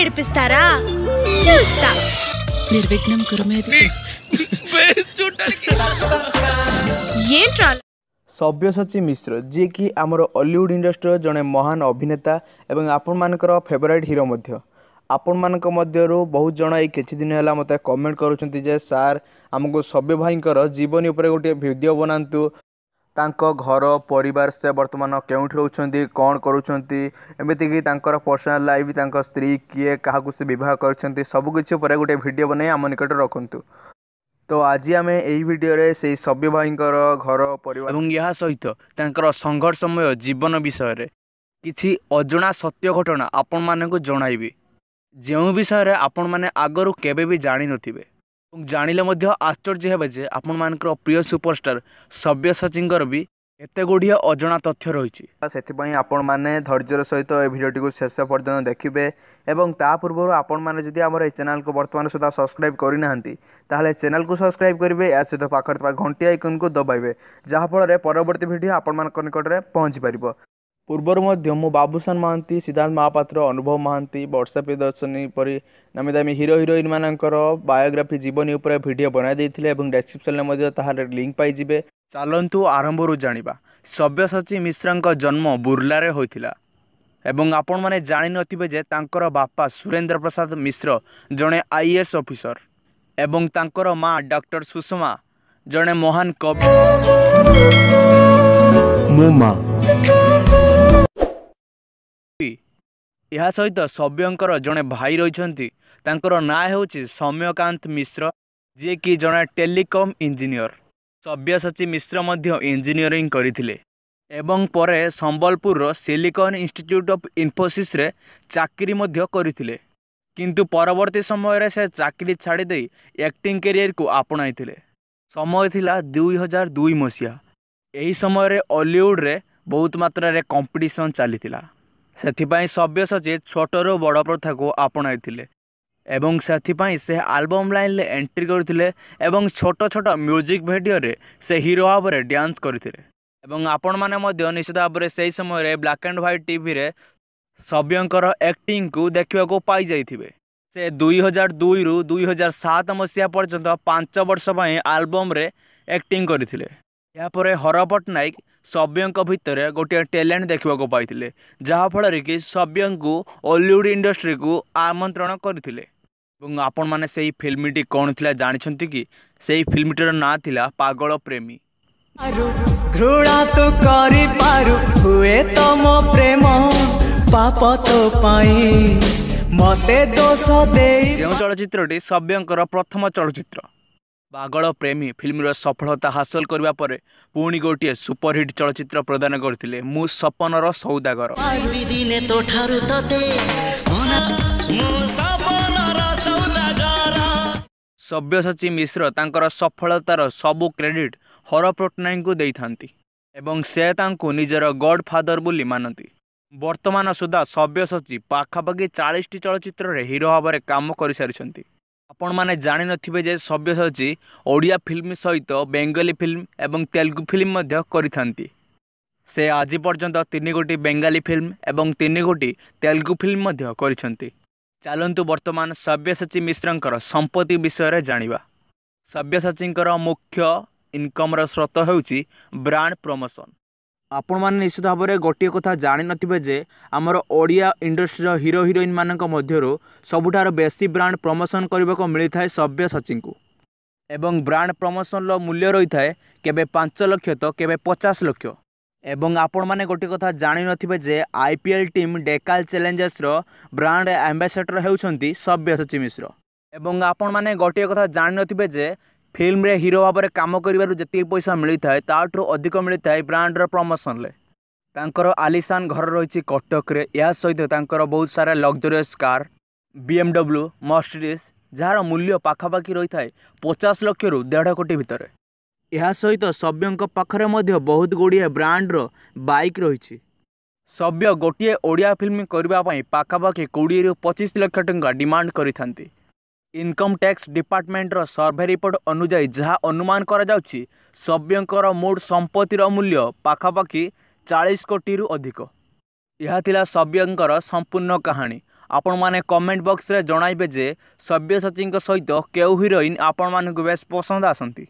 ఏడిపిస్తారా చూస్తా నిర్విఘ్నం కురుమేది ఏం ట్రాల్ ସବ୍ୟସାଚୀ ମିଶ୍ର ଯିଏକି ଆମର ଅଲିଉଡ଼ ଇଣ୍ଡଷ୍ଟ୍ରିର ଜଣେ ମହାନ ଅଭିନେତା ଏବଂ ଆପଣମାନଙ୍କର ଫେଭରାଇଟ୍ ହିରୋ ମଧ୍ୟ ଆପଣମାନଙ୍କ ମଧ୍ୟରୁ ବହୁତ ଜଣ ଏଇ କିଛି ଦିନ ହେଲା ମୋତେ କମେଣ୍ଟ କରୁଛନ୍ତି ଯେ ସାର୍ ଆମକୁ ସବ୍ୟ ଭାଇଙ୍କର ଜୀବନୀ ଉପରେ ଗୋଟିଏ ଭିଡ଼ିଓ ବନାନ୍ତୁ ତାଙ୍କ ଘର ପରିବାର ସେ ବର୍ତ୍ତମାନ କେଉଁଠି ରହୁଛନ୍ତି କ'ଣ କରୁଛନ୍ତି ଏମିତିକି ତାଙ୍କର ପର୍ସନାଲ୍ ଲାଇଫ୍ ତାଙ୍କ ସ୍ତ୍ରୀ କିଏ କାହାକୁ ସେ ବିବାହ କରିଛନ୍ତି ସବୁକିଛି ଉପରେ ଗୋଟେ ଭିଡ଼ିଓ ବନାଇ ଆମ ନିକଟରେ ରଖନ୍ତୁ ତ ଆଜି ଆମେ ଏହି ଭିଡ଼ିଓରେ ସେଇ ସବ୍ୟ ଭାଇଙ୍କର ଘର ପରିବାର ଏବଂ ଏହା ସହିତ ତାଙ୍କର ସଂଘର୍ଷମୟ ଜୀବନ ବିଷୟରେ କିଛି ଅଜଣା ସତ୍ୟ ଘଟଣା ଆପଣମାନଙ୍କୁ ଜଣାଇବି ଯେଉଁ ବିଷୟରେ ଆପଣମାନେ ଆଗରୁ କେବେ ବି ଜାଣିନଥିବେ ଏବଂ ଜାଣିଲେ ମଧ୍ୟ ଆଶ୍ଚର୍ଯ୍ୟ ହେବେ ଯେ ଆପଣମାନଙ୍କର ପ୍ରିୟ ସୁପରଷ୍ଟାର ସବ୍ୟସାଚୀଙ୍କର ବି ଏତେ ଗୁଡ଼ିଏ ଅଜଣା ତଥ୍ୟ ରହିଛି ସେଥିପାଇଁ ଆପଣମାନେ ଧୈର୍ଯ୍ୟର ସହିତ ଏ ଭିଡ଼ିଓଟିକୁ ଶେଷ ପର୍ଯ୍ୟନ୍ତ ଦେଖିବେ ଏବଂ ତା ପୂର୍ବରୁ ଆପଣମାନେ ଯଦି ଆମର ଏ ଚ୍ୟାନେଲକୁ ବର୍ତ୍ତମାନ ସୁଦ୍ଧା ସବସ୍କ୍ରାଇବ୍ କରିନାହାନ୍ତି ତାହେଲେ ଚ୍ୟାନେଲକୁ ସବସ୍କ୍ରାଇବ୍ କରିବେ ଏହା ସହିତ ପାଖରେ ଥିବା ଘଣ୍ଟି ଆଇକନ୍କୁ ଦବାଇବେ ଯାହାଫଳରେ ପରବର୍ତ୍ତୀ ଭିଡ଼ିଓ ଆପଣମାନଙ୍କ ନିକଟରେ ପହଞ୍ଚିପାରିବ ପୂର୍ବରୁ ମଧ୍ୟ ମୁଁ ବାବୁସାନ ମହାନ୍ତି ସିଦ୍ଧାନ୍ତ ମହାପାତ୍ର ଅନୁଭବ ମହାନ୍ତି ବର୍ଷା ପ୍ରିୟଦର୍ଶନୀ ପରି ନାମୀ ଦାମୀ ହିରୋ ହିରୋଇନ୍ ମାନଙ୍କର ବାୟୋଗ୍ରାଫି ଜୀବନୀ ଉପରେ ଭିଡ଼ିଓ ବନାଇ ଦେଇଥିଲେ ଏବଂ ଡେସ୍କ୍ରିପ୍ସନ୍ରେ ମଧ୍ୟ ତାହାର ଲିଙ୍କ୍ ପାଇଯିବେ ଚାଲନ୍ତୁ ଆରମ୍ଭରୁ ଜାଣିବା ସବ୍ୟସାଚୀ ମିଶ୍ରାଙ୍କ ଜନ୍ମ ବୁର୍ଲାରେ ହୋଇଥିଲା ଏବଂ ଆପଣମାନେ ଜାଣିନଥିବେ ଯେ ତାଙ୍କର ବାପା ସୁରେନ୍ଦ୍ର ପ୍ରସାଦ ମିଶ୍ର ଜଣେ ଆଇ ଏସ୍ ଅଫିସର ଏବଂ ତାଙ୍କର ମାଆ ଡକ୍ଟର ସୁଷମା ଜଣେ ମହାନ କବି ମା ଏହା ସହିତ ସବ୍ୟଙ୍କର ଜଣେ ଭାଇ ରହିଛନ୍ତି ତାଙ୍କର ନାଁ ହେଉଛି ସୌମ୍ୟକାନ୍ତ ମିଶ୍ର ଯିଏକି ଜଣେ ଟେଲିକମ୍ ଇଞ୍ଜିନିୟର ସବ୍ୟସାଚୀ ମିଶ୍ର ମଧ୍ୟ ଇଞ୍ଜିନିୟରିଂ କରିଥିଲେ ଏବଂ ପରେ ସମ୍ବଲପୁରର ସିଲିକନ୍ ଇନଷ୍ଟିଚ୍ୟୁଟ୍ ଅଫ୍ ଇନ୍ଫୋସିସ୍ରେ ଚାକିରି ମଧ୍ୟ କରିଥିଲେ କିନ୍ତୁ ପରବର୍ତ୍ତୀ ସମୟରେ ସେ ଚାକିରି ଛାଡ଼ିଦେଇ ଆକ୍ଟିଂ କ୍ୟାରିୟରକୁ ଆପଣାଇଥିଲେ ସମୟ ଥିଲା ଦୁଇହଜାର ଦୁଇ ମସିହା ଏହି ସମୟରେ ଅଲିଉଡ଼ରେ ବହୁତ ମାତ୍ରାରେ କମ୍ପିଟିସନ୍ ଚାଲିଥିଲା ସେଥିପାଇଁ ସବ୍ୟସାଚୀ ଛୋଟରୁ ବଡ଼ ପ୍ରଥାକୁ ଆପଣାଇଥିଲେ ଏବଂ ସେଥିପାଇଁ ସେ ଆଲବମ୍ ଲାଇନ୍ରେ ଏଣ୍ଟ୍ରି କରିଥିଲେ ଏବଂ ଛୋଟ ଛୋଟ ମ୍ୟୁଜିକ୍ ଭିଡ଼ିଓରେ ସେ ହିରୋ ଭାବରେ ଡ୍ୟାନ୍ସ କରିଥିଲେ ଏବଂ ଆପଣମାନେ ମଧ୍ୟ ନିଶ୍ଚିତ ଭାବରେ ସେହି ସମୟରେ ବ୍ଲାକ୍ ଆଣ୍ଡ ହ୍ୱାଇଟ୍ ଟିଭିରେ ସବ୍ୟଙ୍କର ଆକ୍ଟିଂକୁ ଦେଖିବାକୁ ପାଇଯାଇଥିବେ ସେ ଦୁଇହଜାର ଦୁଇରୁ ଦୁଇହଜାର ସାତ ମସିହା ପର୍ଯ୍ୟନ୍ତ ପାଞ୍ଚ ବର୍ଷ ପାଇଁ ଆଲବମ୍ରେ ଆକ୍ଟିଂ କରିଥିଲେ ଏହାପରେ ହର ପଟ୍ଟନାୟକ ସବ୍ୟଙ୍କ ଭିତରେ ଗୋଟିଏ ଟ୍ୟାଲେଣ୍ଟ ଦେଖିବାକୁ ପାଇଥିଲେ ଯାହାଫଳରେ କି ସବ୍ୟଙ୍କୁ ଅଲିଉଡ଼ ଇଣ୍ଡଷ୍ଟ୍ରିକୁ ଆମନ୍ତ୍ରଣ କରିଥିଲେ ଏବଂ ଆପଣମାନେ ସେହି ଫିଲ୍ମଟି କ'ଣ ଥିଲା ଜାଣିଛନ୍ତି କି ସେହି ଫିଲ୍ମଟିର ନାଁ ଥିଲା ପାଗଳ ପ୍ରେମୀ ଘୃଣା ତୁ କରିପାରୁ ହୁଏ ତମ ପ୍ରେମ ପାପ ତୋ ପାଇଁ ମତେ ଦୋଷ ଦେଇ ଯେଉଁ ଚଳଚ୍ଚିତ୍ରଟି ସବ୍ୟଙ୍କର ପ୍ରଥମ ଚଳଚ୍ଚିତ୍ର ବାଗଳ ପ୍ରେମୀ ଫିଲ୍ମର ସଫଳତା ହାସଲ କରିବା ପରେ ପୁଣି ଗୋଟିଏ ସୁପରହିଟ୍ ଚଳଚ୍ଚିତ୍ର ପ୍ରଦାନ କରିଥିଲେ ମୁଁ ସପନର ସୌଦାଗର ସବ୍ୟସାଚୀ ମିଶ୍ର ତାଙ୍କର ସଫଳତାର ସବୁ କ୍ରେଡିଟ୍ ହର ପଟ୍ଟନାୟକଙ୍କୁ ଦେଇଥାନ୍ତି ଏବଂ ସେ ତାଙ୍କୁ ନିଜର ଗଡ଼୍ ଫାଦର ବୋଲି ମାନନ୍ତି ବର୍ତ୍ତମାନ ସୁଦ୍ଧା ସବ୍ୟସାଚୀ ପାଖାପାଖି ଚାଳିଶଟି ଚଳଚ୍ଚିତ୍ରରେ ହିରୋ ଭାବରେ କାମ କରିସାରିଛନ୍ତି ଆପଣମାନେ ଜାଣିନଥିବେ ଯେ ସବ୍ୟସାଚୀ ଓଡ଼ିଆ ଫିଲ୍ମ ସହିତ ବେଙ୍ଗଲୀ ଫିଲ୍ମ ଏବଂ ତେଲୁଗୁ ଫିଲ୍ମ ମଧ୍ୟ କରିଥାନ୍ତି ସେ ଆଜି ପର୍ଯ୍ୟନ୍ତ ତିନି ଗୋଟି ବେଙ୍ଗାଲୀ ଫିଲ୍ମ ଏବଂ ତିନି ଗୋଟି ତେଲୁଗୁ ଫିଲ୍ମ ମଧ୍ୟ କରିଛନ୍ତି ଚାଲନ୍ତୁ ବର୍ତ୍ତମାନ ସବ୍ୟସାଚୀ ମିଶ୍ରଙ୍କର ସମ୍ପତ୍ତି ବିଷୟରେ ଜାଣିବା ସବ୍ୟସାଚୀଙ୍କର ମୁଖ୍ୟ ଇନକମ୍ର ସ୍ରୋତ ହେଉଛି ବ୍ରାଣ୍ଡ ପ୍ରମୋସନ୍ ଆପଣମାନେ ନିଶ୍ଚିତ ଭାବରେ ଗୋଟିଏ କଥା ଜାଣିନଥିବେ ଯେ ଆମର ଓଡ଼ିଆ ଇଣ୍ଡଷ୍ଟ୍ରିର ହିରୋ ହିରୋଇନ୍ମାନଙ୍କ ମଧ୍ୟରୁ ସବୁଠାରୁ ବେଶୀ ବ୍ରାଣ୍ଡ ପ୍ରମୋସନ୍ କରିବାକୁ ମିଳିଥାଏ ସବ୍ୟସାଚୀଙ୍କୁ ଏବଂ ବ୍ରାଣ୍ଡ ପ୍ରମୋସନ୍ର ମୂଲ୍ୟ ରହିଥାଏ କେବେ ପାଞ୍ଚ ଲକ୍ଷ ତ କେବେ ପଚାଶ ଲକ୍ଷ ଏବଂ ଆପଣମାନେ ଗୋଟିଏ କଥା ଜାଣିନଥିବେ ଯେ I P L team Deccan ଚ୍ୟାଲେଞ୍ଜର୍ସର ବ୍ରାଣ୍ଡ ଆମ୍ବାସେଡ଼ର ହେଉଛନ୍ତି ସବ୍ୟସାଚୀ ମିଶ୍ର ଏବଂ ଆପଣମାନେ ଗୋଟିଏ କଥା ଜାଣିନଥିବେ ଯେ ଫିଲ୍ମରେ ହିରୋ ଭାବରେ କାମ କରିବାରୁ ଯେତିକି ପଇସା ମିଳିଥାଏ ତା'ଠାରୁ ଅଧିକ ମିଳିଥାଏ ବ୍ରାଣ୍ଡର ପ୍ରମୋସନରେ ତାଙ୍କର ଆଲିସାନ ଘର ରହିଛି କଟକରେ ଏହା ସହିତ ତାଙ୍କର ବହୁତ ସାରା luxurious car B M W Mercedes ଯାହାର ମୂଲ୍ୟ ପାଖାପାଖି ରହିଥାଏ ପଚାଶ ଲକ୍ଷରୁ ଦେଢ଼ କୋଟି ଭିତରେ ଏହା ସହିତ ସବ୍ୟଙ୍କ ପାଖରେ ମଧ୍ୟ ବହୁତ ଗୁଡ଼ିଏ ବ୍ରାଣ୍ଡର ବାଇକ୍ ରହିଛି ସବ୍ୟ ଗୋଟିଏ ଓଡ଼ିଆ ଫିଲ୍ମ କରିବା ପାଇଁ ପାଖାପାଖି କୋଡ଼ିଏରୁ ପଚିଶ ଲକ୍ଷ ଟଙ୍କା ଡିମାଣ୍ଡ କରିଥାନ୍ତି ଇନକମ୍ ଟ୍ୟାକ୍ସ ଡିପାର୍ଟମେଣ୍ଟର ସର୍ଭେ ରିପୋର୍ଟ ଅନୁଯାୟୀ ଯାହା ଅନୁମାନ କରାଯାଉଛି ସବ୍ୟଙ୍କର ମୋଟ ସମ୍ପତ୍ତିର ମୂଲ୍ୟ ପାଖାପାଖି ଚାଳିଶ କୋଟିରୁ ଅଧିକ ଏହା ଥିଲା ସବ୍ୟଙ୍କର ସମ୍ପୂର୍ଣ୍ଣ କାହାଣୀ ଆପଣମାନେ କମେଣ୍ଟ ବକ୍ସରେ ଜଣାଇବେ ଯେ ସବ୍ୟସାଚୀଙ୍କ ସହିତ କେଉଁ ହିରୋଇନ୍ ଆପଣମାନଙ୍କୁ ବେଶ୍ ପସନ୍ଦ ଆସନ୍ତି